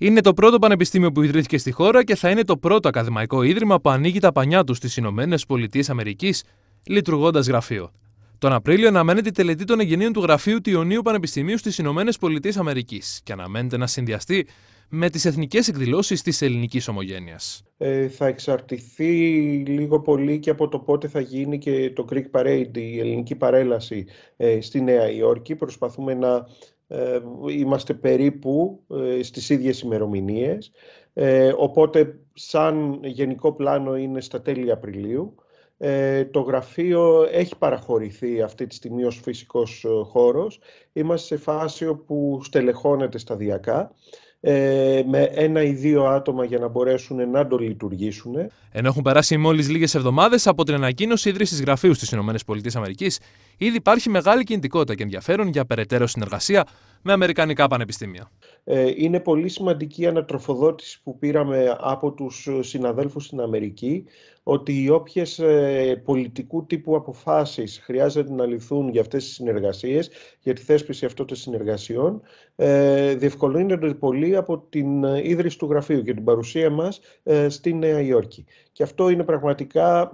Είναι το πρώτο πανεπιστήμιο που ιδρύθηκε στη χώρα και θα είναι το πρώτο ακαδημαϊκό ίδρυμα που ανοίγει τα πανιά τους στις Ηνωμένες Πολιτείες λειτουργώντας γραφείο. Τον Απρίλιο αναμένεται η τελετή των εγγενείων του γραφείου του Ιωνίου Πανεπιστημίου στις ΗΠΑ Αμερικής και αναμένεται να συνδυαστεί με τις εθνικές εκδηλώσεις της Ελληνικής Ομογένειας. Ε, θα εξαρτηθεί λίγο πολύ και από το πότε θα γίνει και το Greek Parade, η ελληνική παρέλαση ε, στη Νέα Υόρκη. Προσπαθούμε να ε, είμαστε περίπου ε, στις ίδιες ημερομηνίες, ε, οπότε σαν γενικό πλάνο είναι στα τέλη Απριλίου. Ε, το γραφείο έχει παραχωρηθεί αυτή τη στιγμή ως φυσικός ε, χώρος. Είμαστε σε φάση όπου στελεχώνεται σταδιακά ε, με ένα ή δύο άτομα για να μπορέσουν να το λειτουργήσουν. Ενώ έχουν περάσει μόλις λίγες εβδομάδες από την ανακοίνωση ίδρυσης γραφείου στις ΗΠΑ, ήδη υπάρχει μεγάλη κινητικότητα και ενδιαφέρον για περαιτέρω συνεργασία με Αμερικανικά πανεπιστήμια. Ε, είναι πολύ σημαντική η ανατροφοδότηση που πήραμε από τους συναδέλφους στην Αμερική ότι όποιες ε, πολιτικού τύπου αποφάσεις χρειάζεται να ληφθούν για αυτές τις συνεργασίες, για τη θέσπιση αυτών των συνεργασιών, ε, διευκολύνεται πολύ από την ε, ίδρυση του γραφείου και την παρουσία μας στη Νέα Υόρκη. Και αυτό είναι πραγματικά,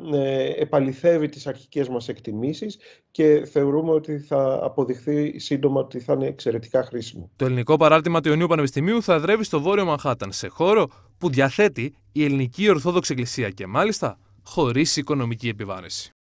επαληθεύει τις αρχικές μας εκτιμήσεις και θεωρούμε ότι θα αποδειχθεί σύντομα ότι θα είναι εξαιρετικά χρήσιμο. Το ελληνικό παράρτημα του Ιωνίου Πανεπιστημίου θα δρεύει στο Βόρειο Μαχάταν, σε χώρο που διαθέτει η Ελληνική Ορθόδοξη Εκκλησία και μάλιστα χωρίς οικονομική επιβάρηση.